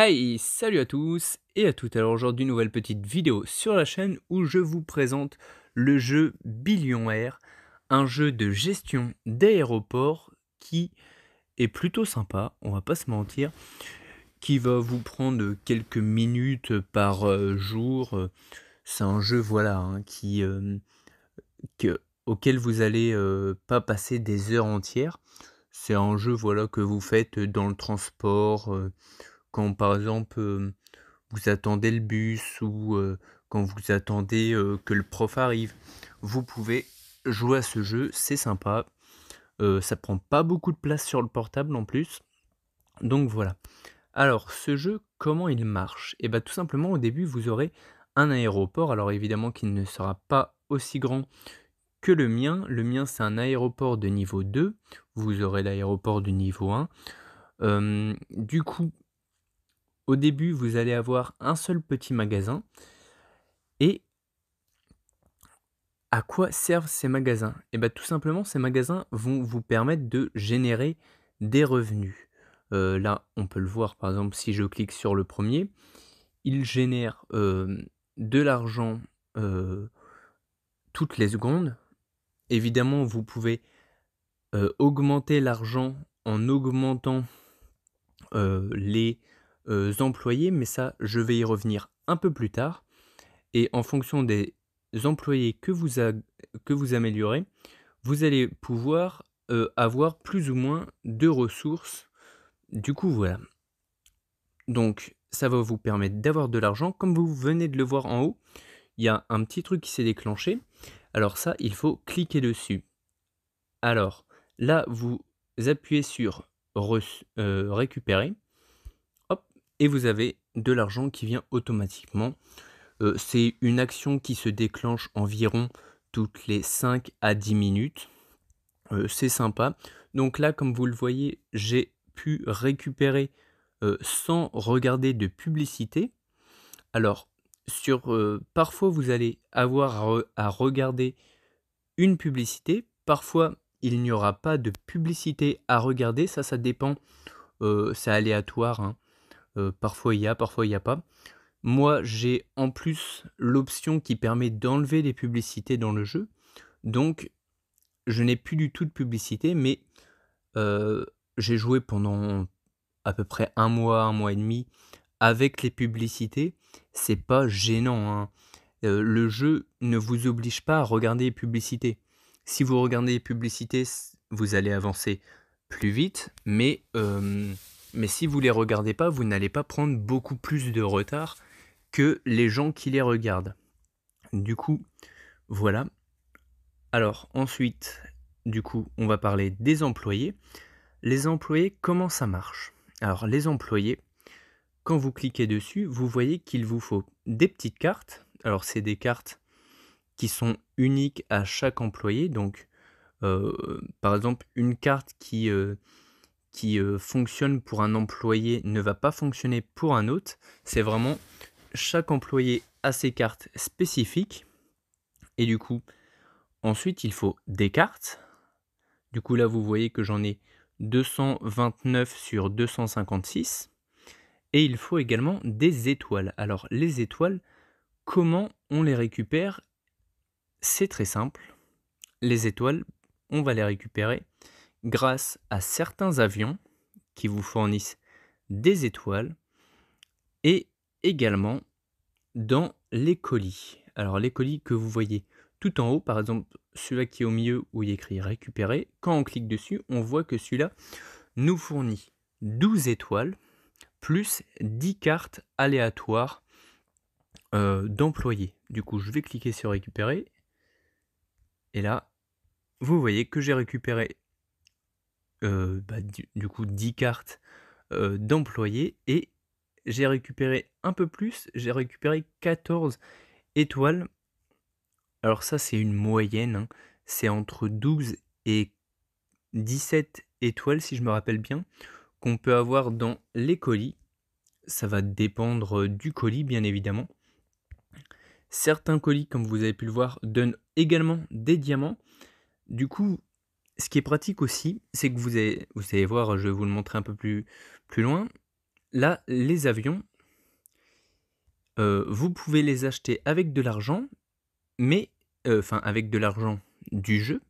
Hey, salut à tous et à toutes Alors aujourd'hui nouvelle petite vidéo sur la chaîne où je vous présente le jeu Billionaire, un jeu de gestion d'aéroport qui est plutôt sympa, on va pas se mentir, qui va vous prendre quelques minutes par euh, jour. C'est un jeu voilà hein, qui, euh, auquel vous allez euh, pas passer des heures entières. C'est un jeu voilà que vous faites dans le transport quand par exemple vous attendez le bus ou quand vous attendez que le prof arrive. Vous pouvez jouer à ce jeu, c'est sympa. ça prend pas beaucoup de place sur le portable en plus. Donc voilà. Alors ce jeu, comment il marche Et eh bien tout simplement au début vous aurez un aéroport, alors évidemment qu'il ne sera pas aussi grand que le mien. Le mien c'est un aéroport de niveau 2, vous aurez l'aéroport de niveau 1. du coup, au début, vous allez avoir un seul petit magasin. Et à quoi servent ces magasins Et eh bien tout simplement, ces magasins vont vous permettre de générer des revenus. Euh, là, on peut le voir, par exemple, si je clique sur le premier, il génère euh, de l'argent euh, toutes les secondes. Évidemment, vous pouvez augmenter l'argent en augmentant les euh, employés, mais ça, je vais y revenir un peu plus tard. Et en fonction des employés que vous, que vous améliorez, vous allez pouvoir euh, avoir plus ou moins de ressources. Du coup, voilà. Donc, ça va vous permettre d'avoir de l'argent. Comme vous venez de le voir en haut, il y a un petit truc qui s'est déclenché. Alors ça, il faut cliquer dessus. Alors, là, vous appuyez sur euh, récupérer et vous avez de l'argent qui vient automatiquement. Euh, c'est une action qui se déclenche environ toutes les 5 à 10 minutes. Euh, c'est sympa. Donc là, comme vous le voyez, j'ai pu récupérer euh, sans regarder de publicité. Alors, parfois vous allez avoir à, regarder une publicité, parfois il n'y aura pas de publicité à regarder, ça ça dépend, c'est aléatoire. Hein. Euh, parfois il y a, parfois il n'y a pas. Moi, j'ai en plus l'option qui permet d'enlever les publicités dans le jeu. Donc, je n'ai plus du tout de publicité, mais euh, j'ai joué pendant à peu près un mois, un mois et demi avec les publicités. C'est pas gênant. Hein. Euh, le jeu ne vous oblige pas à regarder les publicités. Si vous regardez les publicités, vous allez avancer plus vite, mais mais si vous les regardez pas, vous n'allez pas prendre beaucoup plus de retard que les gens qui les regardent. Du coup, voilà. Alors ensuite, du coup, on va parler des employés. Les employés, comment ça marche Alors les employés, quand vous cliquez dessus, vous voyez qu'il vous faut des petites cartes. Alors c'est des cartes qui sont uniques à chaque employé. Donc euh, par exemple une carte qui... Euh, euh, fonctionne pour un employé ne va pas fonctionner pour un autre. C'est vraiment chaque employé a ses cartes spécifiques. Et du coup, ensuite, il faut des cartes. Du coup, là, vous voyez que j'en ai 229 sur 256. Et il faut également des étoiles. Alors, les étoiles, comment on les récupère C'est très simple. Les étoiles, on va les récupérer grâce à certains avions qui vous fournissent des étoiles et également dans les colis. Alors les colis que vous voyez tout en haut, par exemple celui-là qui est au milieu où il écrit récupérer, quand on clique dessus, on voit que celui-là nous fournit 12 étoiles plus 10 cartes aléatoires euh, d'employés. Du coup, je vais cliquer sur récupérer et là, vous voyez que j'ai récupéré euh, bah, du, coup 10 cartes euh, d'employés et j'ai récupéré un peu plus, j'ai récupéré 14 étoiles. Alors ça c'est une moyenne, hein. c'est entre 12 et 17 étoiles si je me rappelle bien, qu'on peut avoir dans les colis. Ça va dépendre euh, du colis bien évidemment. Certains colis, comme vous avez pu le voir, donnent également des diamants. Du coup, ce qui est pratique aussi, c'est que vous allez, voir, je vais vous le montrer un peu plus, plus loin. Là, les avions, euh, vous pouvez les acheter avec de l'argent, mais euh, enfin avec de l'argent du jeu.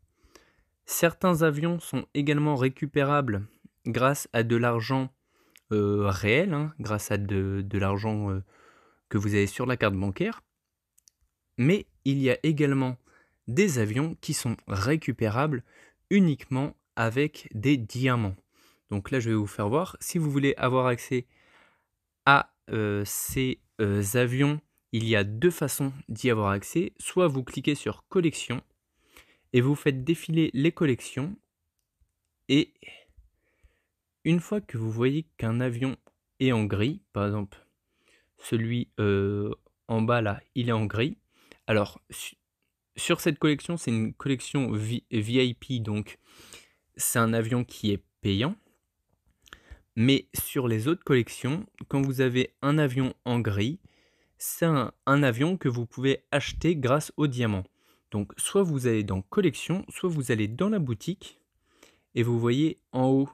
Certains avions sont également récupérables grâce à de l'argent euh, réel, hein, grâce à de l'argent que vous avez sur la carte bancaire. Mais il y a également des avions qui sont récupérables uniquement avec des diamants. Donc là, je vais vous faire voir. Si vous voulez avoir accès à euh, ces euh, avions, il y a deux façons d'y avoir accès. Soit vous cliquez sur collection et vous faites défiler les collections. Et une fois que vous voyez qu'un avion est en gris, par exemple celui euh, en bas là, il est en gris. Alors sur cette collection, c'est une collection VIP, donc c'est un avion qui est payant. Mais sur les autres collections, quand vous avez un avion en gris, c'est un, avion que vous pouvez acheter grâce au diamant. Donc soit vous allez dans collection, soit vous allez dans la boutique et vous voyez en haut,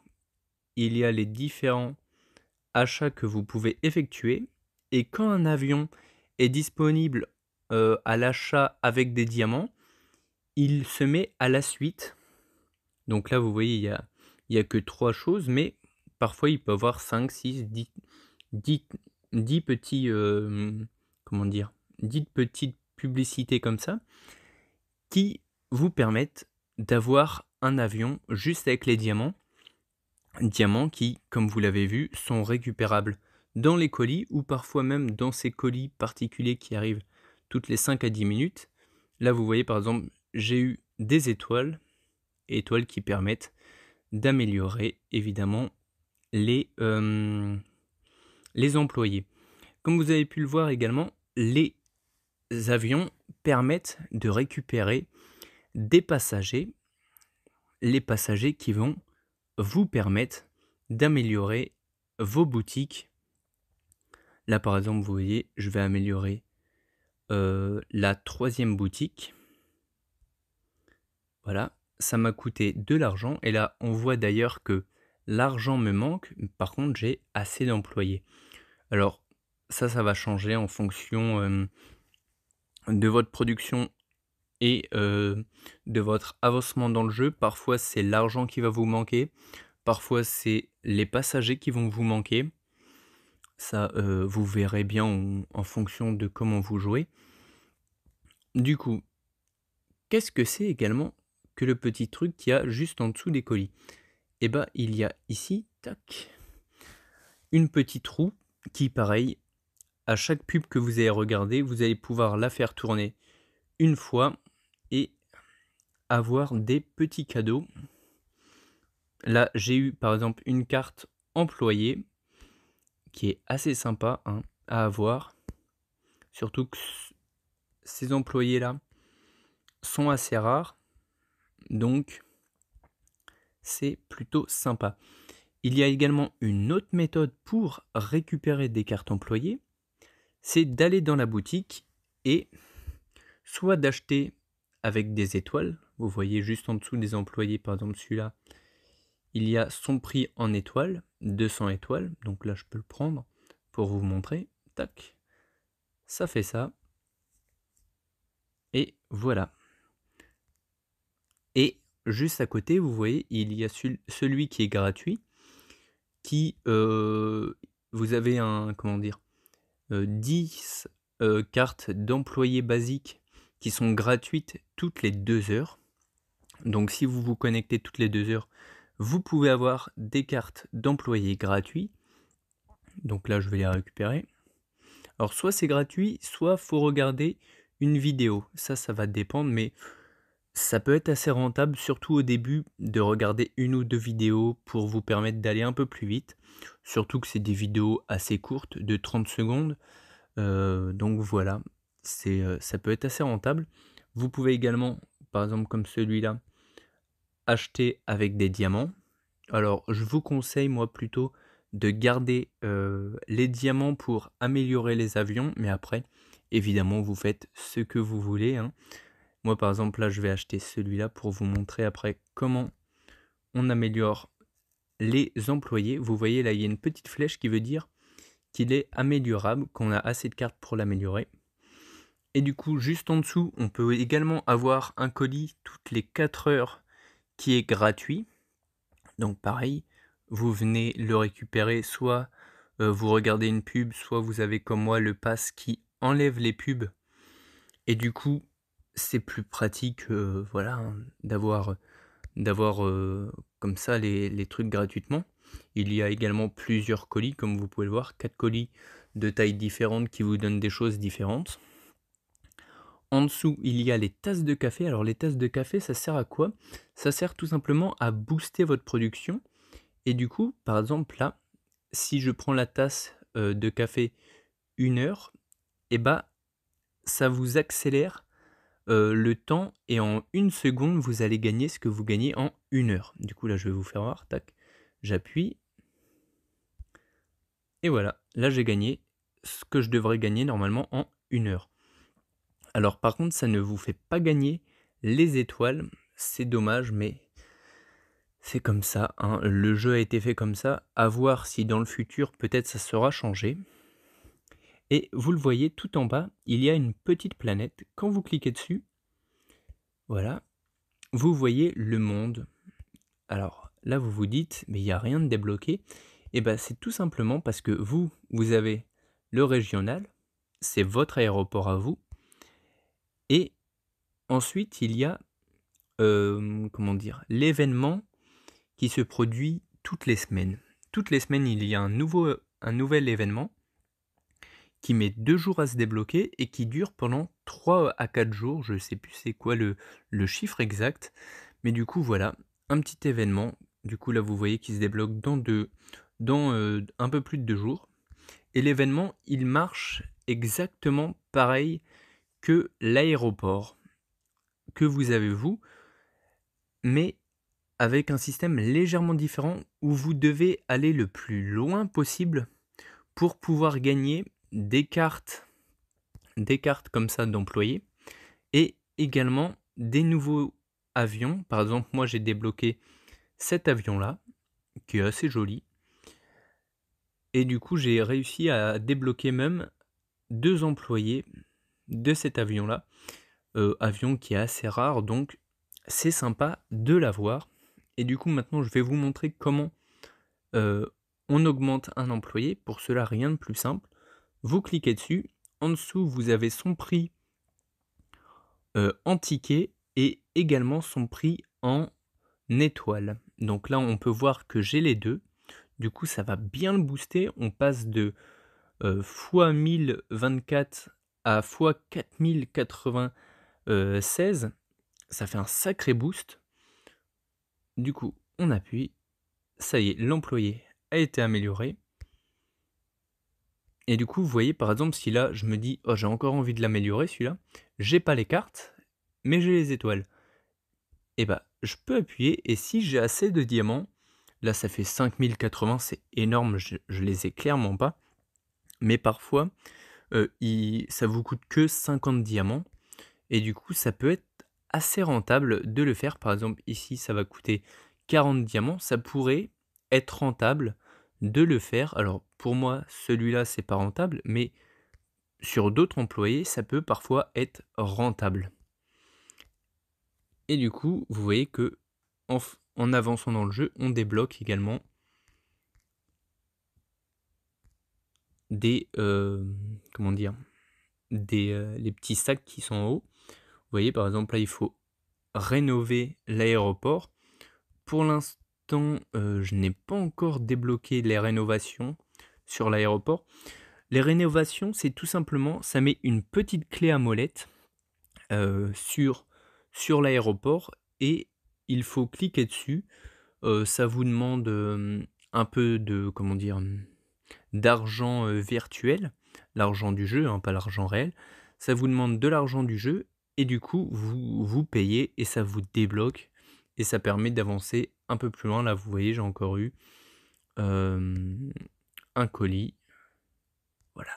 il y a les différents achats que vous pouvez effectuer. Et quand un avion est disponible euh, à l'achat avec des diamants, il se met à la suite. Donc là, vous voyez, il n'y a, a que trois choses, mais parfois il peut avoir 5, 6, 10, 10, 10 petits. Euh, comment dire 10 petites publicités comme ça qui vous permettent d'avoir un avion juste avec les diamants. Diamants qui, comme vous l'avez vu, sont récupérables dans les colis ou parfois même dans ces colis particuliers qui arrivent toutes les 5 à 10 minutes. Là, vous voyez par exemple, j'ai eu des étoiles, étoiles qui permettent d'améliorer évidemment les, euh, les employés. Comme vous avez pu le voir également, les avions permettent de récupérer des passagers, les passagers qui vont vous permettre d'améliorer vos boutiques. Là par exemple, vous voyez, je vais améliorer euh, la troisième boutique. Voilà, ça m'a coûté de l'argent. Et là, on voit d'ailleurs que l'argent me manque. Par contre, j'ai assez d'employés. Alors, ça, ça va changer en fonction euh, de votre production et euh, de votre avancement dans le jeu. Parfois, c'est l'argent qui va vous manquer. Parfois, c'est les passagers qui vont vous manquer. Ça, euh, vous verrez bien en, fonction de comment vous jouez. Du coup, qu'est-ce que c'est également que le petit truc qu'il y a juste en dessous des colis Eh bien, il y a ici, tac, une petite roue qui, pareil, à chaque pub que vous allez regarder, vous allez pouvoir la faire tourner une fois et avoir des petits cadeaux. Là, j'ai eu par exemple une carte employée qui est assez sympa hein, à avoir. Surtout que ces employés-là sont assez rares. Donc, c'est plutôt sympa. Il y a également une autre méthode pour récupérer des cartes employées. C'est d'aller dans la boutique et soit d'acheter avec des étoiles. Vous voyez juste en dessous des employés, par exemple celui-là, il y a son prix en étoiles, 200 étoiles, donc là je peux le prendre pour vous montrer. Tac, ça fait ça. Et voilà. Et juste à côté, vous voyez, il y a celui qui est gratuit, qui, euh, vous avez un, comment dire, 10 euh, euh, cartes d'employés basiques qui sont gratuites toutes les deux heures. Donc si vous vous connectez toutes les deux heures, vous pouvez avoir des cartes d'employés gratuits. Donc là, je vais les récupérer. Alors, soit c'est gratuit, soit faut regarder une vidéo. Ça, ça va dépendre, mais ça peut être assez rentable, surtout au début, de regarder une ou deux vidéos pour vous permettre d'aller un peu plus vite. Surtout que c'est des vidéos assez courtes, de 30 secondes. Euh, donc voilà, euh, ça peut être assez rentable. Vous pouvez également, par exemple comme celui-là, acheter avec des diamants. Alors je vous conseille moi plutôt de garder euh, les diamants pour améliorer les avions, mais après, évidemment, vous faites ce que vous voulez. Hein. Moi, par exemple, là, je vais acheter celui-là pour vous montrer après comment on améliore les employés. Vous voyez, là, il y a une petite flèche qui veut dire qu'il est améliorable, qu'on a assez de cartes pour l'améliorer. Et du coup, juste en dessous, on peut également avoir un colis toutes les 4 heures qui est gratuit. Donc pareil, vous venez le récupérer, soit euh, vous regardez une pub, soit vous avez comme moi le pass qui enlève les pubs. Et du coup, c'est plus pratique euh, voilà, hein, d'avoir, d'avoir euh, comme ça les, les, trucs gratuitement. Il y a également plusieurs colis, comme vous pouvez le voir, quatre colis de tailles différentes qui vous donnent des choses différentes. En dessous, il y a les tasses de café. Alors les tasses de café, ça sert à quoi Ça sert tout simplement à booster votre production. Et du coup, par exemple là, si je prends la tasse euh, de café une heure, et eh bah ça vous accélère euh, le temps et en une seconde vous allez gagner ce que vous gagnez en une heure. Du coup là je vais vous faire voir, tac, j'appuie et voilà, là j'ai gagné ce que je devrais gagner normalement en une heure. Alors par contre, ça ne vous fait pas gagner les étoiles. C'est dommage, mais c'est comme ça. Hein. Le jeu a été fait comme ça. À voir si dans le futur, peut-être ça sera changé. Et vous le voyez tout en bas, il y a une petite planète. Quand vous cliquez dessus, voilà, vous voyez le monde. Alors là, vous vous dites, mais il n'y a rien de débloqué. Et eh bien, c'est tout simplement parce que vous, vous avez le régional, c'est votre aéroport à vous, et ensuite, il y a, euh, comment dire, l'événement qui se produit toutes les semaines. Toutes les semaines, il y a un, nouveau, un nouvel événement qui met deux jours à se débloquer et qui dure pendant 3 à 4 jours. Je ne sais plus c'est quoi le, chiffre exact. Mais du coup, voilà, un petit événement. Du coup, là, vous voyez qu'il se débloque dans, dans euh, un peu plus de deux jours. Et l'événement, il marche exactement pareil que l'aéroport que vous avez vous, mais avec un système légèrement différent où vous devez aller le plus loin possible pour pouvoir gagner des cartes, des cartes comme ça d'employés et également des nouveaux avions. Par exemple, moi j'ai débloqué cet avion-là qui est assez joli. Et du coup, j'ai réussi à débloquer même deux employés de cet avion-là. Euh, avion qui est assez rare, donc c'est sympa de l'avoir. Et du coup, maintenant, je vais vous montrer comment euh, on augmente un employé. Pour cela, rien de plus simple. Vous cliquez dessus. En dessous, vous avez son prix euh, en ticket et également son prix en étoile. Donc là, on peut voir que j'ai les deux. Du coup, ça va bien le booster. On passe de x1024 à fois 4096, ça fait un sacré boost. Du coup, on appuie. Ça y est, l'employé a été amélioré. Et du coup, vous voyez, par exemple, si là, je me dis, oh, j'ai encore envie de l'améliorer, celui-là, j'ai pas les cartes, mais j'ai les étoiles. Et eh bah, ben, je peux appuyer, et si j'ai assez de diamants, là, ça fait 5080, c'est énorme, je, je, les ai clairement pas. Mais parfois, euh, il, ça vous coûte que 50 diamants. Et du coup, ça peut être assez rentable de le faire. Par exemple, ici, ça va coûter 40 diamants. Ça pourrait être rentable de le faire. Alors, pour moi, celui-là, c'est pas rentable, mais sur d'autres employés, ça peut parfois être rentable. Et du coup, vous voyez que en avançant dans le jeu, on débloque également des euh, comment dire des euh, les petits sacs qui sont en haut. Vous voyez par exemple là il faut rénover l'aéroport. Pour l'instant euh, je n'ai pas encore débloqué les rénovations sur l'aéroport. Les rénovations c'est tout simplement ça met une petite clé à molette sur, sur l'aéroport et il faut cliquer dessus. ça vous demande un peu de comment dire d'argent euh, virtuel, l'argent du jeu, hein, pas l'argent réel. Ça vous demande de l'argent du jeu et du coup vous vous payez et ça vous débloque et ça permet d'avancer un peu plus loin. Là vous voyez j'ai encore eu euh, un colis. Voilà.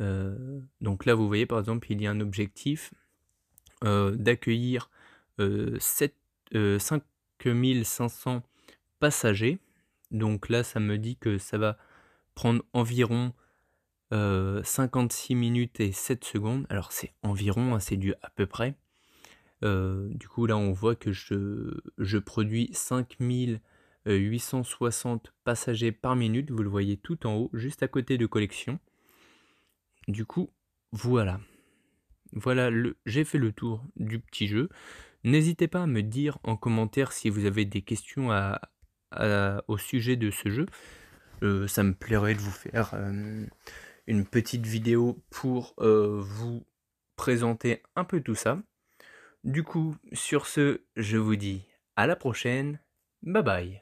Euh, donc là vous voyez par exemple il y a un objectif d'accueillir 5500 passagers. Donc là ça me dit que ça va prendre environ 56 euh, minutes et 7 secondes. Alors c'est environ, hein, c'est du à peu près. Euh, du coup là on voit que je, produis 5860 passagers par minute. Vous le voyez tout en haut, juste à côté de collection. Du coup, voilà. Voilà, j'ai fait le tour du petit jeu. N'hésitez pas à me dire en commentaire si vous avez des questions au sujet de ce jeu. Euh, ça me plairait de vous faire euh, une petite vidéo pour euh, vous présenter un peu tout ça. Du coup, sur ce, je vous dis à la prochaine. Bye bye